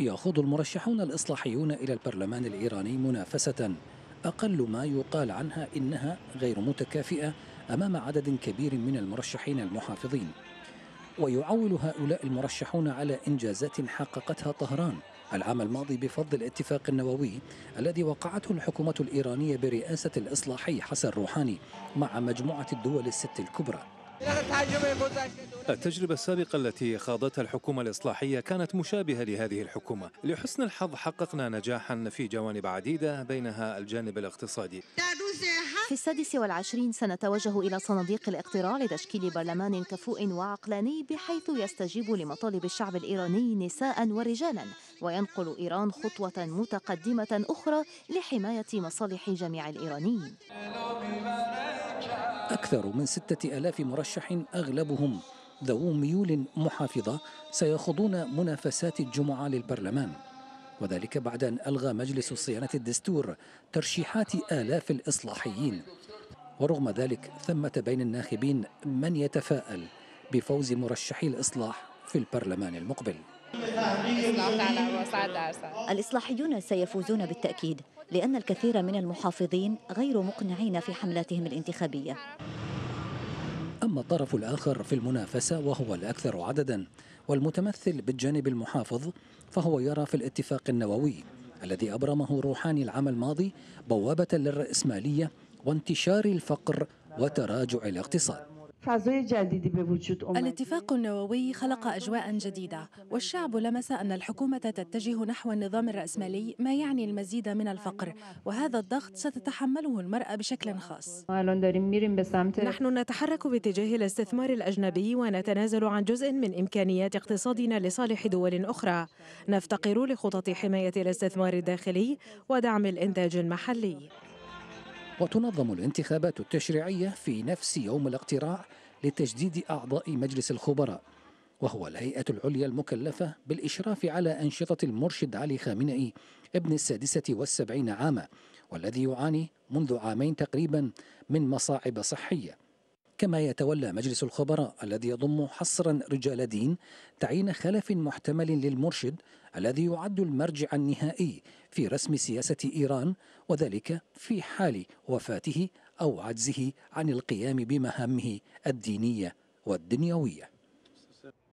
يخوض المرشحون الإصلاحيون إلى البرلمان الإيراني منافسة أقل ما يقال عنها إنها غير متكافئة أمام عدد كبير من المرشحين المحافظين ويعول هؤلاء المرشحون على إنجازات حققتها طهران العام الماضي بفضل الاتفاق النووي الذي وقعته الحكومة الإيرانية برئاسة الإصلاحي حسن روحاني مع مجموعة الدول الست الكبرى التجربة السابقة التي خاضتها الحكومة الإصلاحية كانت مشابهة لهذه الحكومة لحسن الحظ حققنا نجاحا في جوانب عديدة بينها الجانب الاقتصادي في السادس والعشرين سنتوجه إلى صناديق الاقتراع لتشكيل برلمان كفوء وعقلاني بحيث يستجيب لمطالب الشعب الإيراني نساء ورجالا وينقل إيران خطوة متقدمة أخرى لحماية مصالح جميع الإيرانيين أكثر من ستة ألاف مرشح أغلبهم ذو ميول محافظة سيخوضون منافسات الجمعة للبرلمان وذلك بعد أن ألغى مجلس صيانة الدستور ترشيحات آلاف الإصلاحيين ورغم ذلك ثمة بين الناخبين من يتفاءل بفوز مرشحي الإصلاح في البرلمان المقبل الإصلاحيون سيفوزون بالتأكيد لأن الكثير من المحافظين غير مقنعين في حملاتهم الانتخابية أما الطرف الآخر في المنافسة وهو الأكثر عددا والمتمثل بالجانب المحافظ فهو يرى في الاتفاق النووي الذي أبرمه روحاني العام الماضي بوابة للرأسمالية وانتشار الفقر وتراجع الاقتصاد الاتفاق النووي خلق أجواء جديدة والشعب لمس أن الحكومة تتجه نحو النظام الرأسمالي ما يعني المزيد من الفقر وهذا الضغط ستتحمله المرأة بشكل خاص نحن نتحرك باتجاه الاستثمار الأجنبي ونتنازل عن جزء من إمكانيات اقتصادنا لصالح دول أخرى نفتقر لخطط حماية الاستثمار الداخلي ودعم الإنتاج المحلي وتنظم الانتخابات التشريعية في نفس يوم الاقتراع لتجديد أعضاء مجلس الخبراء وهو الهيئة العليا المكلفة بالإشراف على أنشطة المرشد علي خامنئي ابن السادسة والسبعين عاما والذي يعاني منذ عامين تقريبا من مصاعب صحية كما يتولى مجلس الخبراء الذي يضم حصرا رجال دين تعيين خلف محتمل للمرشد الذي يعد المرجع النهائي في رسم سياسة إيران وذلك في حال وفاته أو عجزه عن القيام بمهامه الدينية والدنيوية